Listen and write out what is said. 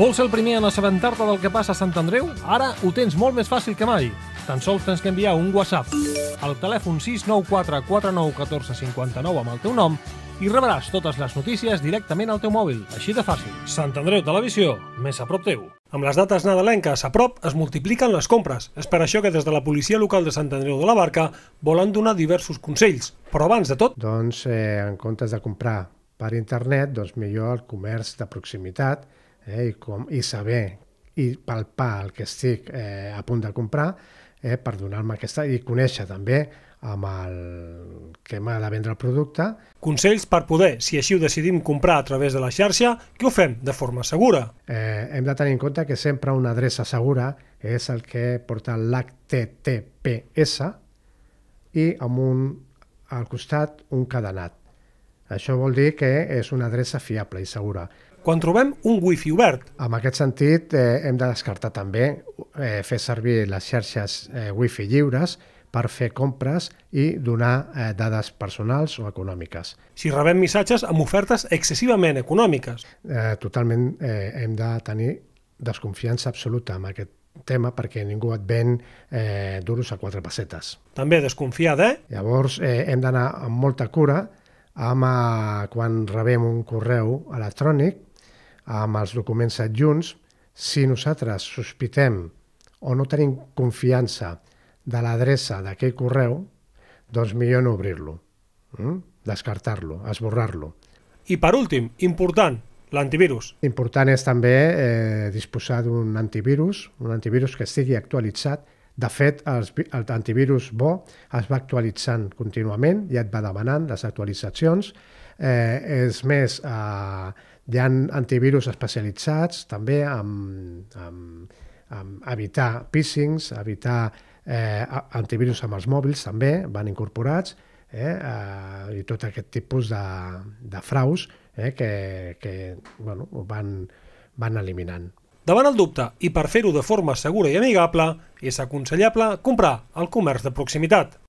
Vols ser el primer en assabentar-te del que passa a Sant Andreu? Ara ho tens molt més fàcil que mai. Tan sols tens que enviar un WhatsApp al telèfon 694 49 14 59 amb el teu nom i rebràs totes les notícies directament al teu mòbil. Així de fàcil. Sant Andreu Televisió, més a prop teu. Amb les dates nadalenques a prop es multipliquen les compres. És per això que des de la policia local de Sant Andreu de la Barca volen donar diversos consells. Però abans de tot... Doncs eh, en comptes de comprar per internet, doncs millor el comerç de proximitat, eh, i, com, i saber i palpar el que estic eh, a punt de comprar eh, per donar-me aquesta i conèixer també amb el que m'ha de vendre el producte. Consells per poder, si així ho decidim comprar a través de la xarxa, que ho fem de forma segura. Eh, hem de tenir en compte que sempre una adreça segura és el que porta l'HTTPS i amb un, al costat un cadenat. Això vol dir que és una adreça fiable i segura. Quan trobem un wifi obert. En aquest sentit, eh, hem de descartar també eh, fer servir les xarxes eh, wifi lliures per fer compres i donar eh, dades personals o econòmiques. Si rebem missatges amb ofertes excessivament econòmiques. Eh, totalment eh, hem de tenir desconfiança absoluta amb aquest tema perquè ningú et ven eh, duros a quatre pessetes. També desconfiada, eh? Llavors eh, hem d'anar amb molta cura amb, eh, quan rebem un correu electrònic amb els documents adjunts, si nosaltres sospitem o no tenim confiança de l'adreça d'aquell correu, doncs millor no obrir-lo, mm? descartar-lo, esborrar-lo. I per últim, important, l'antivirus. Important és també eh, disposar d'un antivirus, un antivirus que estigui actualitzat de fet, l'antivirus bo es va actualitzant contínuament, ja et va demanant les actualitzacions. Eh, és més, eh, hi ha antivirus especialitzats també amb, amb, amb evitar phishings, evitar eh, antivirus amb els mòbils també, van incorporats, eh, eh, i tot aquest tipus de, de fraus eh, que, que bueno, van, van eliminant. Davant el dubte i per fer-ho de forma segura i amigable, és aconsellable comprar al comerç de proximitat.